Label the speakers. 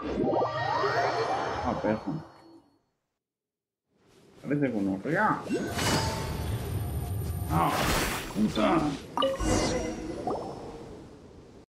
Speaker 1: Ah, ver Parece con ya. Ah, puta.